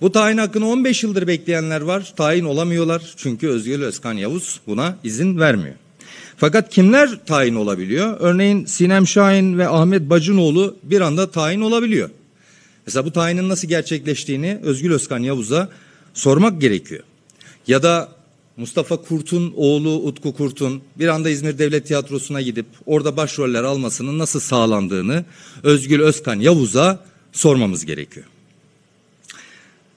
Bu tayin hakkını 15 yıldır bekleyenler var. Tayin olamıyorlar çünkü Özgür Özkan Yavuz buna izin vermiyor. Fakat kimler tayin olabiliyor? Örneğin Sinem Şahin ve Ahmet Bacınoğlu bir anda tayin olabiliyor. Mesela bu tayinin nasıl gerçekleştiğini Özgür Özkan Yavuz'a sormak gerekiyor. Ya da Mustafa Kurt'un oğlu Utku Kurt'un bir anda İzmir Devlet Tiyatrosu'na gidip orada başroller almasının nasıl sağlandığını Özgül Özkan Yavuz'a sormamız gerekiyor.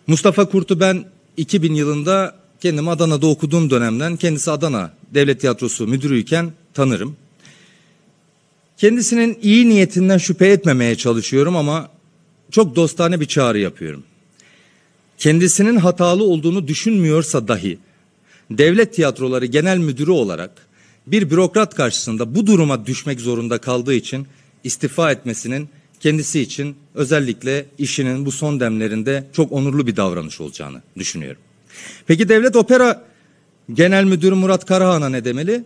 Mustafa Kurt'u ben 2000 yılında kendim Adana'da okuduğum dönemden kendisi Adana Devlet Tiyatrosu müdürüyken tanırım. Kendisinin iyi niyetinden şüphe etmemeye çalışıyorum ama çok dostane bir çağrı yapıyorum. Kendisinin hatalı olduğunu düşünmüyorsa dahi Devlet Tiyatroları Genel Müdürü olarak bir bürokrat karşısında bu duruma düşmek zorunda kaldığı için istifa etmesinin kendisi için özellikle işinin bu son demlerinde çok onurlu bir davranış olacağını düşünüyorum. Peki Devlet Opera Genel Müdürü Murat Karahan'a ne demeli?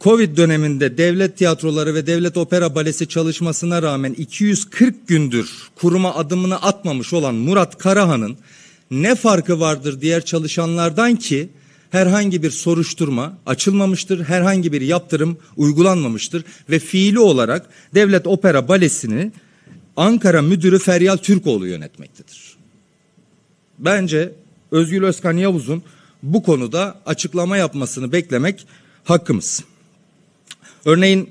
Covid döneminde devlet tiyatroları ve devlet opera balesi çalışmasına rağmen 240 gündür kuruma adımını atmamış olan Murat Karahan'ın ne farkı vardır diğer çalışanlardan ki herhangi bir soruşturma açılmamıştır, herhangi bir yaptırım uygulanmamıştır ve fiili olarak Devlet Opera Balesi'ni Ankara Müdürü Feryal Türkoğlu yönetmektedir. Bence Özgül Özkan Yavuz'un bu konuda açıklama yapmasını beklemek hakkımız. Örneğin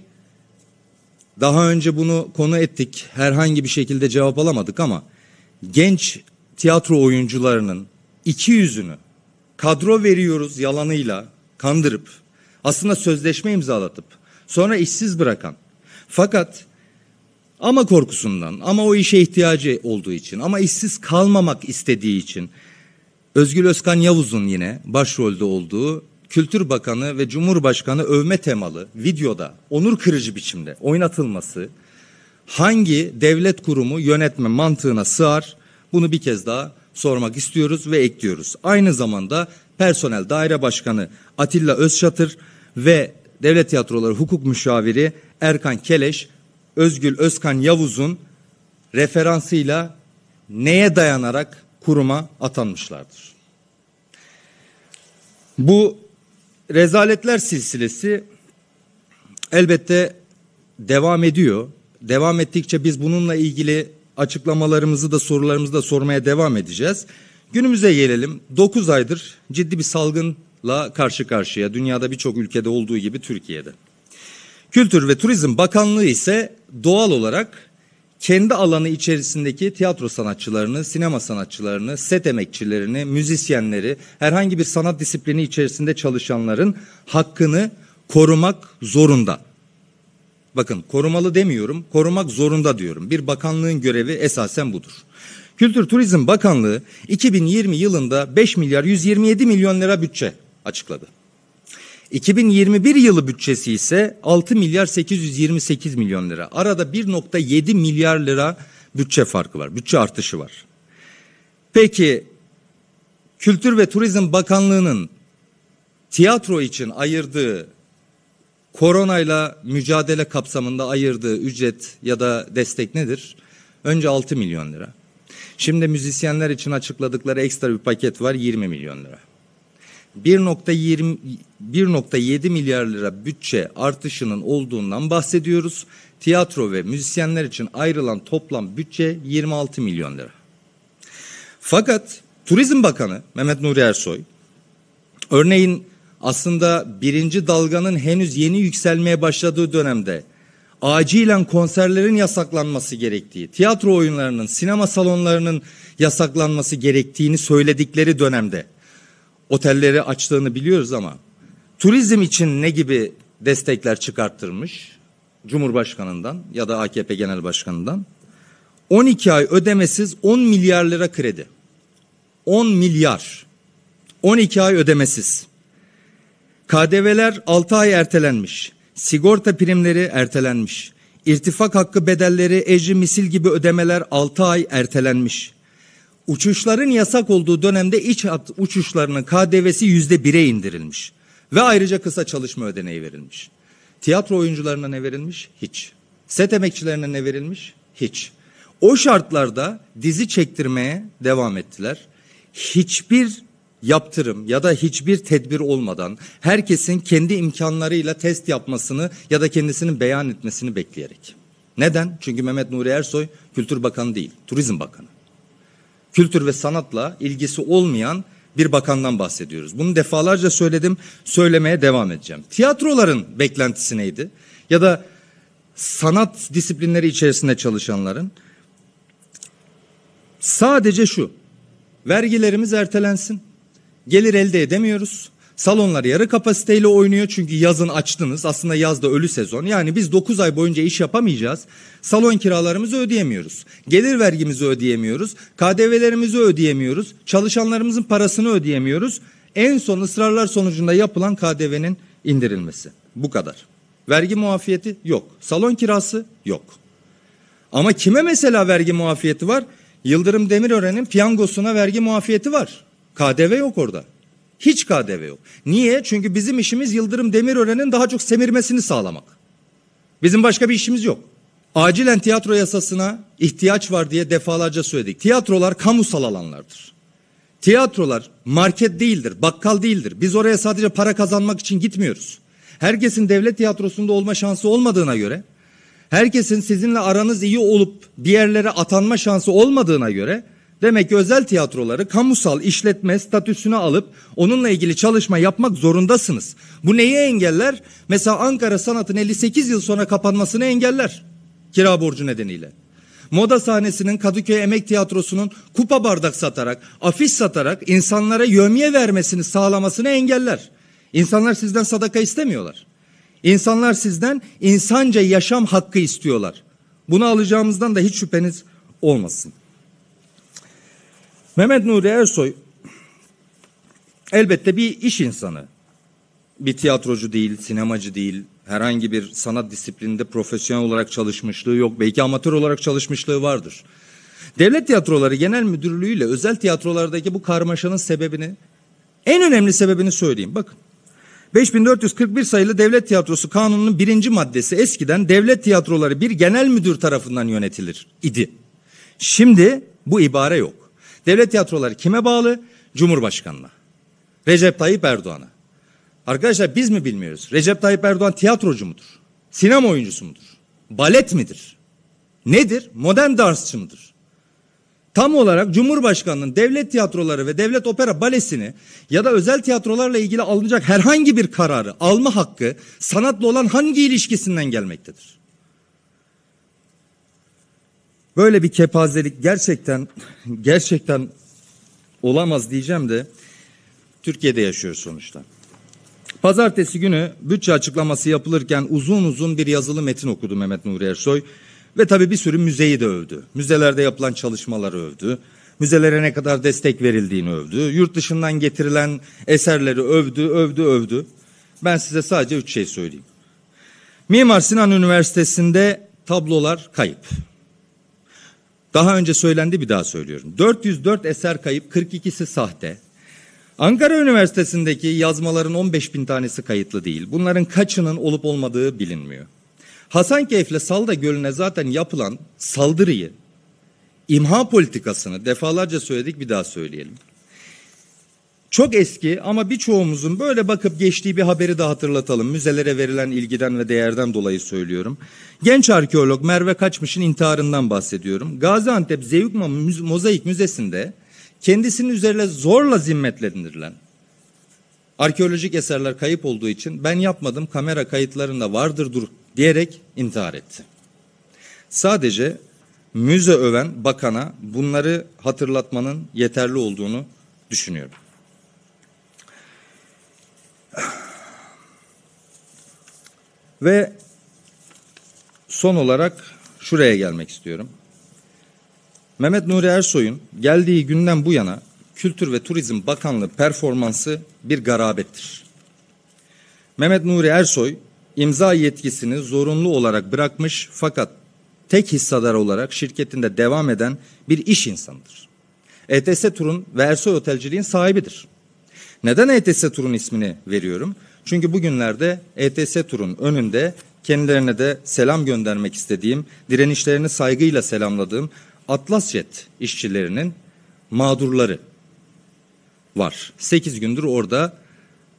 daha önce bunu konu ettik. Herhangi bir şekilde cevap alamadık ama genç tiyatro oyuncularının iki yüzünü kadro veriyoruz yalanıyla kandırıp aslında sözleşme imzalatıp sonra işsiz bırakan fakat ama korkusundan ama o işe ihtiyacı olduğu için ama işsiz kalmamak istediği için Özgül Özkan Yavuz'un yine başrolde olduğu Kültür Bakanı ve Cumhurbaşkanı övme temalı videoda onur kırıcı biçimde oynatılması hangi devlet kurumu yönetme mantığına sığar bunu bir kez daha sormak istiyoruz ve ekliyoruz. Aynı zamanda personel daire başkanı Atilla Özçatır ve Devlet Tiyatroları Hukuk Müşaviri Erkan Keleş, Özgül Özkan Yavuz'un referansıyla neye dayanarak kuruma atanmışlardır. Bu rezaletler silsilesi elbette devam ediyor. Devam ettikçe biz bununla ilgili açıklamalarımızı da sorularımızı da sormaya devam edeceğiz. Günümüze gelelim. 9 aydır ciddi bir salgınla karşı karşıya. Dünyada birçok ülkede olduğu gibi Türkiye'de. Kültür ve Turizm Bakanlığı ise doğal olarak kendi alanı içerisindeki tiyatro sanatçılarını, sinema sanatçılarını, set emekçilerini, müzisyenleri, herhangi bir sanat disiplini içerisinde çalışanların hakkını korumak zorunda. Bakın korumalı demiyorum, korumak zorunda diyorum. Bir bakanlığın görevi esasen budur. Kültür Turizm Bakanlığı 2020 yılında 5 milyar 127 milyon lira bütçe açıkladı. 2021 yılı bütçesi ise 6 milyar 828 milyon lira. Arada 1.7 milyar lira bütçe farkı var, bütçe artışı var. Peki Kültür ve Turizm Bakanlığı'nın tiyatro için ayırdığı Koronayla mücadele kapsamında ayırdığı ücret ya da destek nedir? Önce 6 milyon lira. Şimdi müzisyenler için açıkladıkları ekstra bir paket var 20 milyon lira. 1.7 milyar lira bütçe artışının olduğundan bahsediyoruz. Tiyatro ve müzisyenler için ayrılan toplam bütçe 26 milyon lira. Fakat Turizm Bakanı Mehmet Nuri Ersoy örneğin aslında birinci dalganın henüz yeni yükselmeye başladığı dönemde acilen konserlerin yasaklanması gerektiği, tiyatro oyunlarının, sinema salonlarının yasaklanması gerektiğini söyledikleri dönemde otelleri açtığını biliyoruz ama turizm için ne gibi destekler çıkarttırmış Cumhurbaşkanından ya da AKP Genel Başkanından? 12 ay ödemesiz 10 milyar lira kredi. 10 milyar. 12 ay ödemesiz. KDV'ler 6 ay ertelenmiş. Sigorta primleri ertelenmiş. İrtifak hakkı bedelleri, ecri misil gibi ödemeler 6 ay ertelenmiş. Uçuşların yasak olduğu dönemde iç hat uçuşlarının KDV'si yüzde bire indirilmiş. Ve ayrıca kısa çalışma ödeneği verilmiş. Tiyatro oyuncularına ne verilmiş? Hiç. Set emekçilerine ne verilmiş? Hiç. O şartlarda dizi çektirmeye devam ettiler. Hiçbir yaptırım ya da hiçbir tedbir olmadan herkesin kendi imkanlarıyla test yapmasını ya da kendisinin beyan etmesini bekleyerek. Neden? Çünkü Mehmet Nuri Ersoy Kültür Bakanı değil, Turizm Bakanı. Kültür ve sanatla ilgisi olmayan bir bakandan bahsediyoruz. Bunu defalarca söyledim, söylemeye devam edeceğim. Tiyatroların beklentisi neydi? Ya da sanat disiplinleri içerisinde çalışanların sadece şu. Vergilerimiz ertelensin gelir elde edemiyoruz. Salonlar yarı kapasiteyle oynuyor çünkü yazın açtınız. Aslında yazda ölü sezon. Yani biz 9 ay boyunca iş yapamayacağız. Salon kiralarımızı ödeyemiyoruz. Gelir vergimizi ödeyemiyoruz. KDV'lerimizi ödeyemiyoruz. Çalışanlarımızın parasını ödeyemiyoruz. En son ısrarlar sonucunda yapılan KDV'nin indirilmesi. Bu kadar. Vergi muafiyeti yok. Salon kirası yok. Ama kime mesela vergi muafiyeti var? Yıldırım Demirören'in piyangosuna vergi muafiyeti var. KDV yok orada. Hiç KDV yok. Niye? Çünkü bizim işimiz Yıldırım Demirören'in daha çok semirmesini sağlamak. Bizim başka bir işimiz yok. Acilen tiyatro yasasına ihtiyaç var diye defalarca söyledik. Tiyatrolar kamusal alanlardır. Tiyatrolar market değildir, bakkal değildir. Biz oraya sadece para kazanmak için gitmiyoruz. Herkesin devlet tiyatrosunda olma şansı olmadığına göre, herkesin sizinle aranız iyi olup bir yerlere atanma şansı olmadığına göre Demek ki özel tiyatroları kamusal işletme statüsüne alıp onunla ilgili çalışma yapmak zorundasınız. Bu neyi engeller? Mesela Ankara Sanat'ın 58 yıl sonra kapanmasını engeller kira borcu nedeniyle. Moda sahnesinin Kadıköy Emek Tiyatrosu'nun kupa bardak satarak, afiş satarak insanlara yömye vermesini sağlamasını engeller. İnsanlar sizden sadaka istemiyorlar. İnsanlar sizden insanca yaşam hakkı istiyorlar. Bunu alacağımızdan da hiç şüpheniz olmasın. Mehmet Nuri Ersoy elbette bir iş insanı. Bir tiyatrocu değil, sinemacı değil, herhangi bir sanat disiplinde profesyonel olarak çalışmışlığı yok. Belki amatör olarak çalışmışlığı vardır. Devlet Tiyatroları Genel Müdürlüğü ile özel tiyatrolardaki bu karmaşanın sebebini, en önemli sebebini söyleyeyim. Bakın. 5441 sayılı Devlet Tiyatrosu Kanunu'nun birinci maddesi eskiden devlet tiyatroları bir genel müdür tarafından yönetilir idi. Şimdi bu ibare yok. Devlet tiyatroları kime bağlı? Cumhurbaşkanına. Recep Tayyip Erdoğan'a. Arkadaşlar biz mi bilmiyoruz? Recep Tayyip Erdoğan tiyatrocu mudur? Sinema oyuncusu mudur? Balet midir? Nedir? Modern dansçı mıdır? Tam olarak Cumhurbaşkanı'nın devlet tiyatroları ve devlet opera balesini ya da özel tiyatrolarla ilgili alınacak herhangi bir kararı alma hakkı sanatla olan hangi ilişkisinden gelmektedir? Böyle bir kepazelik gerçekten gerçekten olamaz diyeceğim de Türkiye'de yaşıyor sonuçta. Pazartesi günü bütçe açıklaması yapılırken uzun uzun bir yazılı metin okudu Mehmet Nuri Ersoy. Ve tabii bir sürü müzeyi de övdü. Müzelerde yapılan çalışmaları övdü. Müzelere ne kadar destek verildiğini övdü. Yurt dışından getirilen eserleri övdü, övdü, övdü. Ben size sadece üç şey söyleyeyim. Mimar Sinan Üniversitesi'nde tablolar kayıp. Daha önce söylendi bir daha söylüyorum. 404 eser kayıp 42'si sahte. Ankara Üniversitesi'ndeki yazmaların 15 bin tanesi kayıtlı değil. Bunların kaçının olup olmadığı bilinmiyor. Hasankeyf ile Salda Gölü'ne zaten yapılan saldırıyı, imha politikasını defalarca söyledik bir daha söyleyelim. Çok eski ama birçoğumuzun böyle bakıp geçtiği bir haberi de hatırlatalım. Müzelere verilen ilgiden ve değerden dolayı söylüyorum. Genç arkeolog Merve Kaçmış'ın intiharından bahsediyorum. Gaziantep Zeyukma Mozaik Müzesi'nde kendisinin üzerine zorla zimmetlendirilen arkeolojik eserler kayıp olduğu için ben yapmadım kamera kayıtlarında vardır dur diyerek intihar etti. Sadece müze öven bakana bunları hatırlatmanın yeterli olduğunu düşünüyorum. Ve son olarak şuraya gelmek istiyorum. Mehmet Nuri Ersoy'un geldiği günden bu yana Kültür ve Turizm Bakanlığı performansı bir garabettir. Mehmet Nuri Ersoy imza yetkisini zorunlu olarak bırakmış fakat tek hissedar olarak şirketinde devam eden bir iş insanıdır. ETS Tur'un ve Ersoy Otelciliğin sahibidir. Neden ETS Tur'un ismini veriyorum? Çünkü bugünlerde ETS turun önünde kendilerine de selam göndermek istediğim, direnişlerini saygıyla selamladığım Atlas Jet işçilerinin mağdurları var. Sekiz gündür orada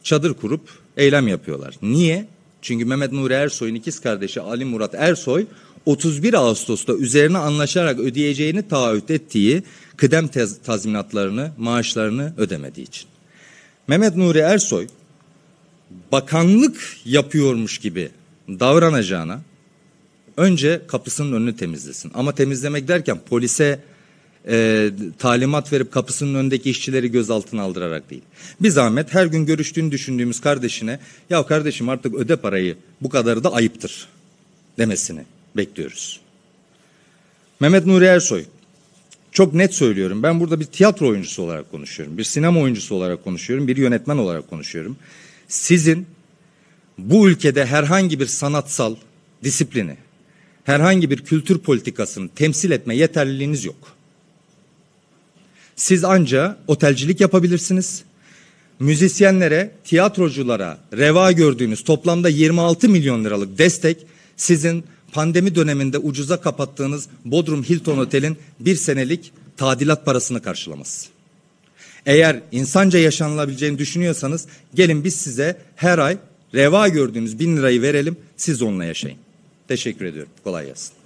çadır kurup eylem yapıyorlar. Niye? Çünkü Mehmet Nuri Ersoy'un ikiz kardeşi Ali Murat Ersoy 31 Ağustos'ta üzerine anlaşarak ödeyeceğini taahhüt ettiği kıdem taz tazminatlarını, maaşlarını ödemediği için. Mehmet Nuri Ersoy bakanlık yapıyormuş gibi davranacağına önce kapısının önünü temizlesin. Ama temizlemek derken polise e, talimat verip kapısının önündeki işçileri gözaltına aldırarak değil. Bir zahmet her gün görüştüğünü düşündüğümüz kardeşine ya kardeşim artık öde parayı bu kadarı da ayıptır demesini bekliyoruz. Mehmet Nuri Ersoy çok net söylüyorum ben burada bir tiyatro oyuncusu olarak konuşuyorum. Bir sinema oyuncusu olarak konuşuyorum. Bir yönetmen olarak konuşuyorum sizin bu ülkede herhangi bir sanatsal disiplini, herhangi bir kültür politikasını temsil etme yeterliliğiniz yok. Siz anca otelcilik yapabilirsiniz. Müzisyenlere, tiyatroculara reva gördüğünüz toplamda 26 milyon liralık destek sizin pandemi döneminde ucuza kapattığınız Bodrum Hilton Otel'in bir senelik tadilat parasını karşılamaz. Eğer insanca yaşanılabileceğini düşünüyorsanız gelin biz size her ay reva gördüğünüz bin lirayı verelim siz onunla yaşayın. Teşekkür ediyorum. Kolay gelsin.